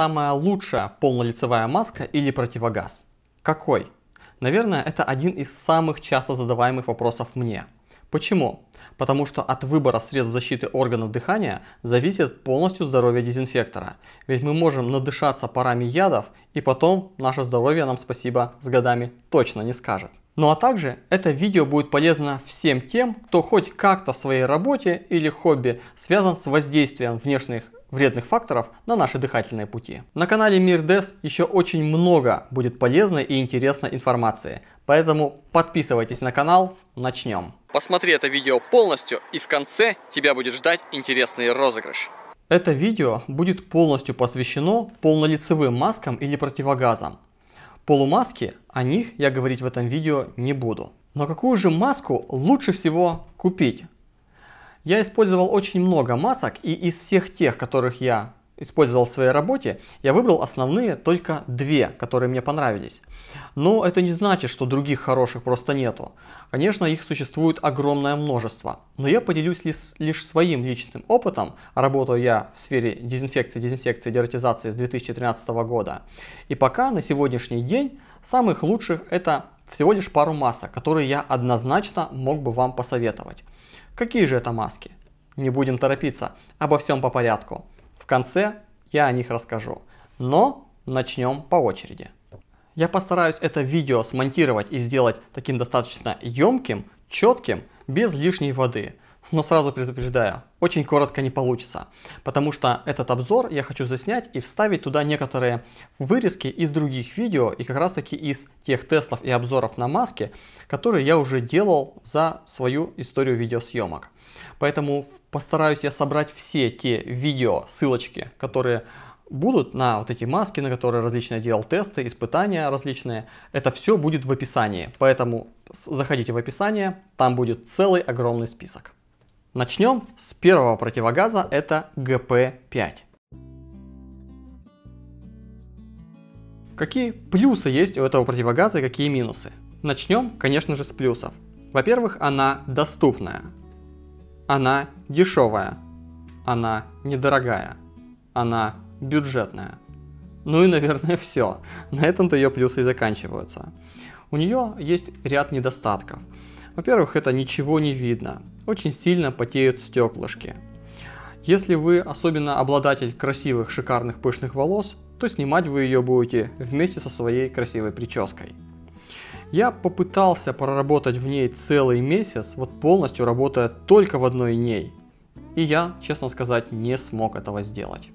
самая лучшая полнолицевая маска или противогаз? Какой? Наверное, это один из самых часто задаваемых вопросов мне. Почему? Потому что от выбора средств защиты органов дыхания зависит полностью здоровье дезинфектора. Ведь мы можем надышаться парами ядов, и потом наше здоровье нам спасибо с годами точно не скажет. Ну а также это видео будет полезно всем тем, кто хоть как-то в своей работе или хобби связан с воздействием внешних вредных факторов на наши дыхательные пути. На канале Мир Дес еще очень много будет полезной и интересной информации, поэтому подписывайтесь на канал, начнем. Посмотри это видео полностью и в конце тебя будет ждать интересный розыгрыш. Это видео будет полностью посвящено полнолицевым маскам или противогазам. Полумаски, о них я говорить в этом видео не буду. Но какую же маску лучше всего купить, я использовал очень много масок, и из всех тех, которых я использовал в своей работе, я выбрал основные только две, которые мне понравились. Но это не значит, что других хороших просто нету. Конечно, их существует огромное множество, но я поделюсь лишь своим личным опытом. Работаю я в сфере дезинфекции, дезинсекции, дератизации с 2013 года. И пока на сегодняшний день самых лучших это всего лишь пару масок, которые я однозначно мог бы вам посоветовать. Какие же это маски? Не будем торопиться, обо всем по порядку. В конце я о них расскажу. Но начнем по очереди. Я постараюсь это видео смонтировать и сделать таким достаточно емким, четким, без лишней воды – но сразу предупреждаю, очень коротко не получится, потому что этот обзор я хочу заснять и вставить туда некоторые вырезки из других видео и как раз таки из тех тестов и обзоров на маске, которые я уже делал за свою историю видеосъемок. Поэтому постараюсь я собрать все те видео, ссылочки, которые будут на вот эти маски, на которые различные делал тесты, испытания различные. Это все будет в описании, поэтому заходите в описание, там будет целый огромный список. Начнем с первого противогаза, это ГП-5. Какие плюсы есть у этого противогаза и какие минусы? Начнем, конечно же, с плюсов. Во-первых, она доступная. Она дешевая. Она недорогая. Она бюджетная. Ну и, наверное, все. На этом-то ее плюсы и заканчиваются. У нее есть ряд недостатков. Во-первых, это ничего не видно очень сильно потеют стеклышки. Если вы особенно обладатель красивых, шикарных, пышных волос, то снимать вы ее будете вместе со своей красивой прической. Я попытался проработать в ней целый месяц, вот полностью работая только в одной ней. И я, честно сказать, не смог этого сделать.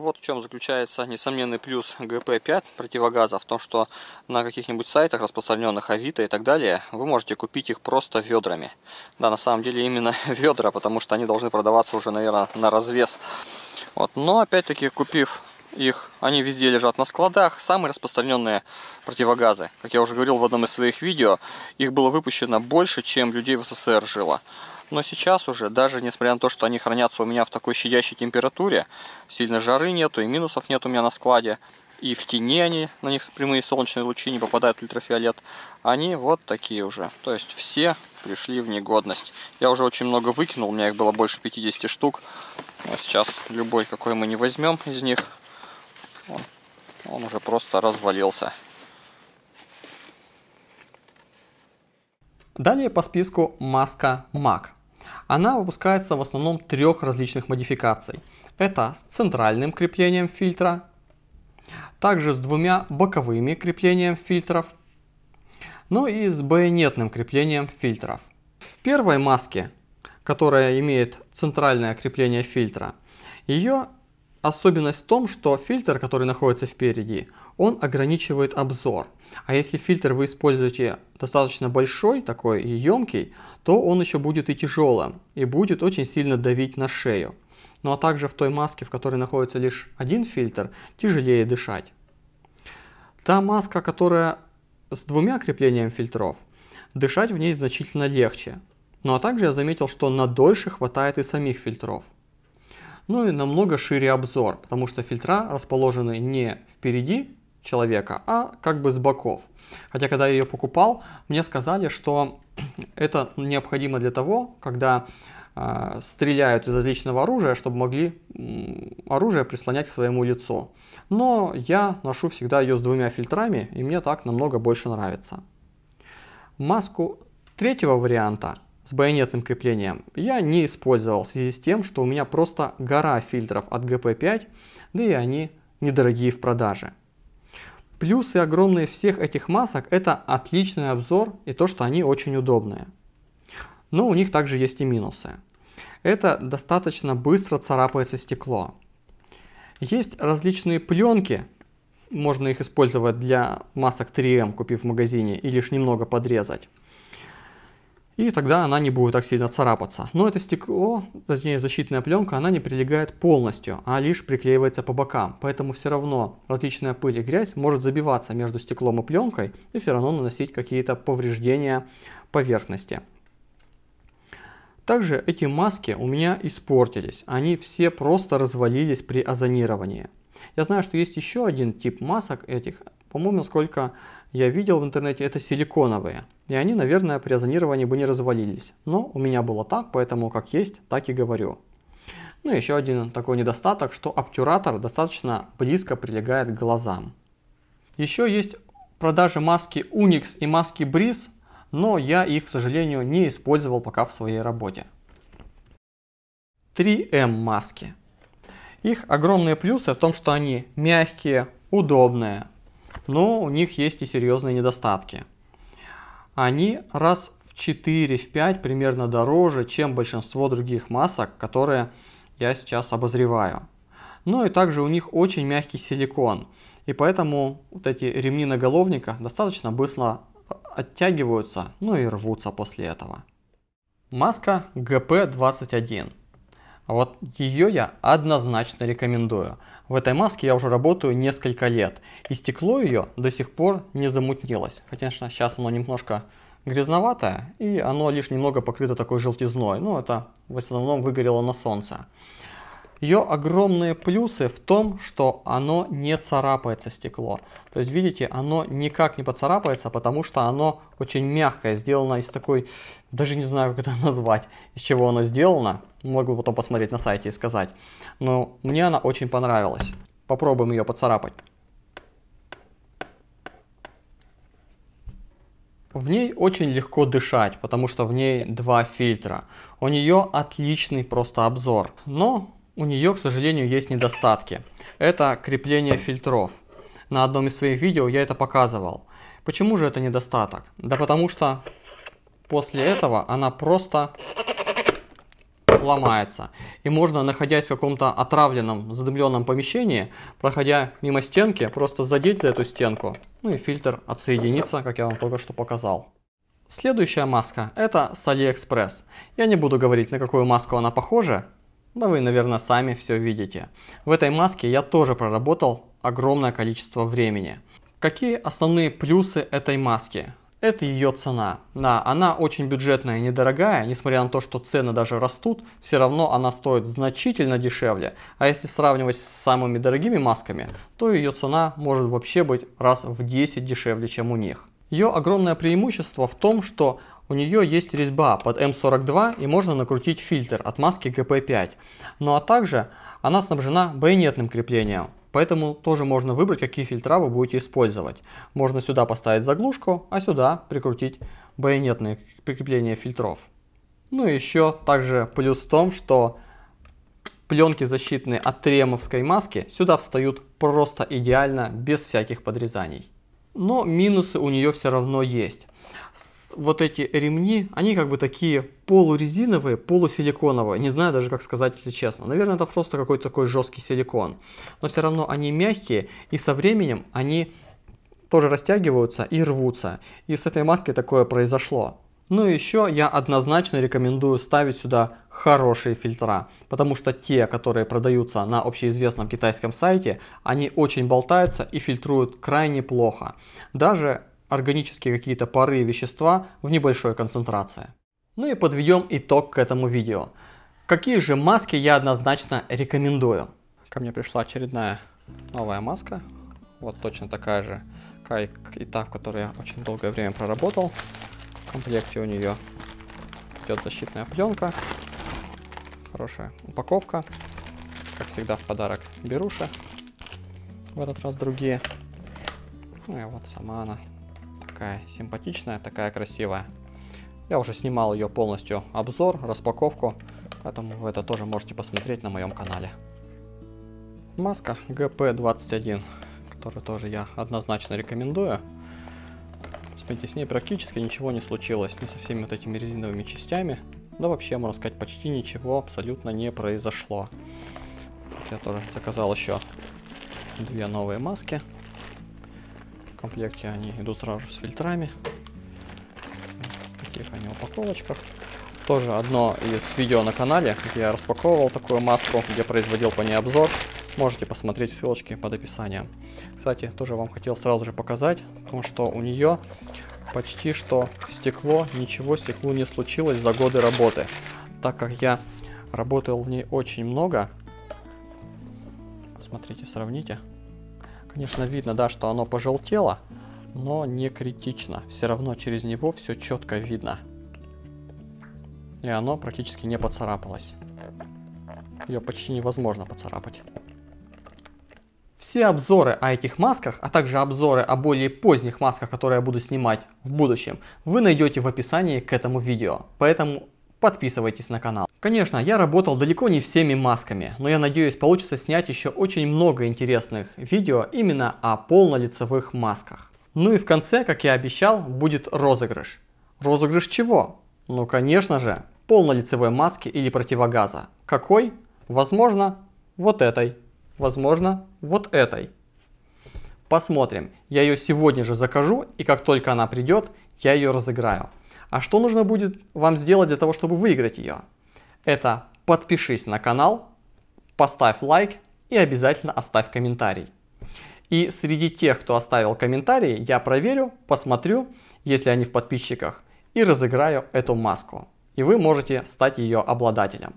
Вот в чем заключается несомненный плюс ГП-5 противогаза, в том, что на каких-нибудь сайтах, распространенных Авито и так далее, вы можете купить их просто ведрами. Да, на самом деле именно ведра, потому что они должны продаваться уже, наверное, на развес. Вот. Но опять-таки, купив их. Они везде лежат на складах. Самые распространенные противогазы. Как я уже говорил в одном из своих видео, их было выпущено больше, чем людей в СССР жило. Но сейчас уже, даже несмотря на то, что они хранятся у меня в такой щадящей температуре, сильно жары нету и минусов нет у меня на складе, и в тени они, на них прямые солнечные лучи, не попадают ультрафиолет, они вот такие уже. То есть все пришли в негодность. Я уже очень много выкинул, у меня их было больше 50 штук. Но сейчас любой, какой мы не возьмем из них, он, он уже просто развалился. Далее по списку маска MAC. Она выпускается в основном трех различных модификаций. Это с центральным креплением фильтра, также с двумя боковыми креплением фильтров, ну и с байонетным креплением фильтров. В первой маске, которая имеет центральное крепление фильтра, ее Особенность в том, что фильтр, который находится впереди, он ограничивает обзор. А если фильтр вы используете достаточно большой, такой и емкий, то он еще будет и тяжелым, и будет очень сильно давить на шею. Ну а также в той маске, в которой находится лишь один фильтр, тяжелее дышать. Та маска, которая с двумя креплениями фильтров, дышать в ней значительно легче. Ну а также я заметил, что на дольше хватает и самих фильтров – ну и намного шире обзор, потому что фильтра расположены не впереди человека, а как бы с боков. Хотя, когда я ее покупал, мне сказали, что это необходимо для того, когда э, стреляют из различного оружия, чтобы могли э, оружие прислонять к своему лицу. Но я ношу всегда ее с двумя фильтрами, и мне так намного больше нравится. Маску третьего варианта с байонетным креплением я не использовал в связи с тем, что у меня просто гора фильтров от GP5, да и они недорогие в продаже. Плюсы огромные всех этих масок – это отличный обзор и то, что они очень удобные. Но у них также есть и минусы. Это достаточно быстро царапается стекло. Есть различные пленки, можно их использовать для масок 3 m эм купив в магазине, и лишь немного подрезать и тогда она не будет так сильно царапаться. Но это стекло, точнее защитная пленка, она не прилегает полностью, а лишь приклеивается по бокам. Поэтому все равно различная пыль и грязь может забиваться между стеклом и пленкой и все равно наносить какие-то повреждения поверхности. Также эти маски у меня испортились, они все просто развалились при озонировании. Я знаю, что есть еще один тип масок этих, по-моему, сколько я видел в интернете, это силиконовые. И они, наверное, при озонировании бы не развалились. Но у меня было так, поэтому как есть, так и говорю. Ну, еще один такой недостаток, что обтюратор достаточно близко прилегает к глазам. Еще есть продажи маски Unix и маски Breeze, но я их, к сожалению, не использовал пока в своей работе. 3M эм маски. Их огромные плюсы в том, что они мягкие, удобные, но ну, у них есть и серьезные недостатки. Они раз в 4, в 5 примерно дороже, чем большинство других масок, которые я сейчас обозреваю. Ну и также у них очень мягкий силикон. И поэтому вот эти ремни наголовника достаточно быстро э, оттягиваются, ну и рвутся после этого. Маска GP21. А вот ее я однозначно рекомендую. В этой маске я уже работаю несколько лет, и стекло ее до сих пор не замутнилось. конечно, сейчас оно немножко грязноватое, и оно лишь немного покрыто такой желтизной, но ну, это в основном выгорело на солнце. Ее огромные плюсы в том, что оно не царапается стекло. То есть, видите, оно никак не поцарапается, потому что оно очень мягкое, сделано из такой, даже не знаю, как это назвать, из чего оно сделано. Могу потом посмотреть на сайте и сказать. Но мне она очень понравилась. Попробуем ее поцарапать. В ней очень легко дышать, потому что в ней два фильтра. У нее отличный просто обзор. Но у нее, к сожалению, есть недостатки. Это крепление фильтров. На одном из своих видео я это показывал. Почему же это недостаток? Да потому что после этого она просто ломается. И можно, находясь в каком-то отравленном, задымленном помещении, проходя мимо стенки, просто задеть за эту стенку, ну и фильтр отсоединится, как я вам только что показал. Следующая маска – это с AliExpress. Я не буду говорить, на какую маску она похожа, да вы, наверное, сами все видите. В этой маске я тоже проработал огромное количество времени. Какие основные плюсы этой маски? Это ее цена. Да, она очень бюджетная и недорогая, несмотря на то, что цены даже растут, все равно она стоит значительно дешевле. А если сравнивать с самыми дорогими масками, то ее цена может вообще быть раз в 10 дешевле, чем у них. Ее огромное преимущество в том, что у нее есть резьба под М42 и можно накрутить фильтр от маски гп 5 Ну а также она снабжена байонетным креплением, поэтому тоже можно выбрать, какие фильтра вы будете использовать. Можно сюда поставить заглушку, а сюда прикрутить байонетные прикрепления фильтров. Ну и еще также плюс в том, что пленки защитные от тремовской маски сюда встают просто идеально, без всяких подрезаний. Но минусы у нее все равно есть вот эти ремни, они как бы такие полурезиновые, полусиликоновые. Не знаю даже, как сказать это честно. Наверное, это просто какой-то такой жесткий силикон. Но все равно они мягкие, и со временем они тоже растягиваются и рвутся. И с этой маткой такое произошло. Ну и еще я однозначно рекомендую ставить сюда хорошие фильтра, потому что те, которые продаются на общеизвестном китайском сайте, они очень болтаются и фильтруют крайне плохо. Даже органические какие-то пары и вещества в небольшой концентрации. Ну и подведем итог к этому видео. Какие же маски я однозначно рекомендую? Ко мне пришла очередная новая маска. Вот точно такая же, как и та, в которой я очень долгое время проработал. В комплекте у нее идет защитная пленка. Хорошая упаковка. Как всегда в подарок беруши. В этот раз другие. Ну и вот сама она такая симпатичная, такая красивая. Я уже снимал ее полностью обзор, распаковку, поэтому вы это тоже можете посмотреть на моем канале. Маска GP21, которую тоже я однозначно рекомендую. Смотрите, с ней практически ничего не случилось, не со всеми вот этими резиновыми частями. Да вообще, можно сказать, почти ничего абсолютно не произошло. Я тоже заказал еще две новые маски комплекте они идут сразу с фильтрами. В таких они упаковочках. Тоже одно из видео на канале, где я распаковывал такую маску, где производил по ней обзор. Можете посмотреть ссылочки под описанием. Кстати, тоже вам хотел сразу же показать, потому что у нее почти что стекло, ничего стеклу не случилось за годы работы. Так как я работал в ней очень много, смотрите, сравните, Конечно, видно, да, что оно пожелтело, но не критично. Все равно через него все четко видно. И оно практически не поцарапалось. Ее почти невозможно поцарапать. Все обзоры о этих масках, а также обзоры о более поздних масках, которые я буду снимать в будущем, вы найдете в описании к этому видео. Поэтому подписывайтесь на канал. Конечно, я работал далеко не всеми масками, но я надеюсь получится снять еще очень много интересных видео именно о полнолицевых масках. Ну и в конце, как я обещал, будет розыгрыш. Розыгрыш чего? Ну конечно же, полнолицевой маски или противогаза. Какой? Возможно, вот этой. Возможно, вот этой. Посмотрим. Я ее сегодня же закажу, и как только она придет, я ее разыграю. А что нужно будет вам сделать для того, чтобы выиграть ее? Это подпишись на канал, поставь лайк и обязательно оставь комментарий. И среди тех, кто оставил комментарии, я проверю, посмотрю, если они в подписчиках, и разыграю эту маску. И вы можете стать ее обладателем.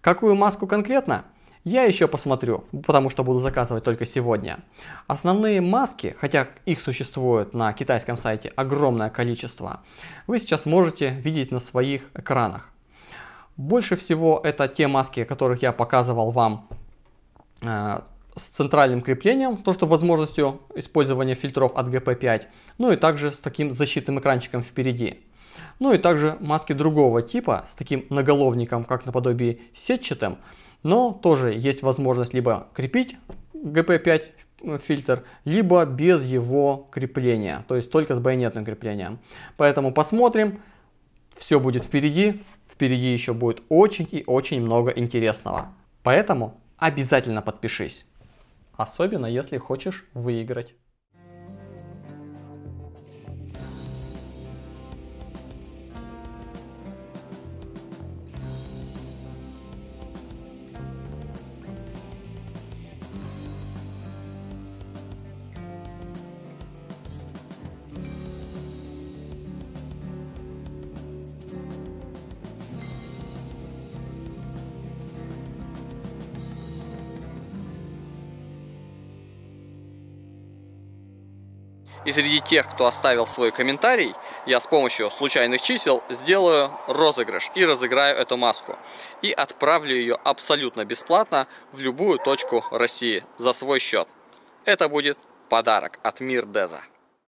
Какую маску конкретно? Я еще посмотрю, потому что буду заказывать только сегодня. Основные маски, хотя их существует на китайском сайте огромное количество, вы сейчас можете видеть на своих экранах. Больше всего это те маски, которых я показывал вам э, с центральным креплением, то что возможностью использования фильтров от GP5, ну и также с таким защитным экранчиком впереди. Ну и также маски другого типа с таким наголовником, как наподобие сетчатым, но тоже есть возможность либо крепить GP5 фильтр, либо без его крепления, то есть только с байонетным креплением. Поэтому посмотрим, все будет впереди, впереди еще будет очень и очень много интересного. Поэтому обязательно подпишись, особенно если хочешь выиграть. И среди тех, кто оставил свой комментарий, я с помощью случайных чисел сделаю розыгрыш и разыграю эту маску. И отправлю ее абсолютно бесплатно в любую точку России за свой счет. Это будет подарок от Мир Деза.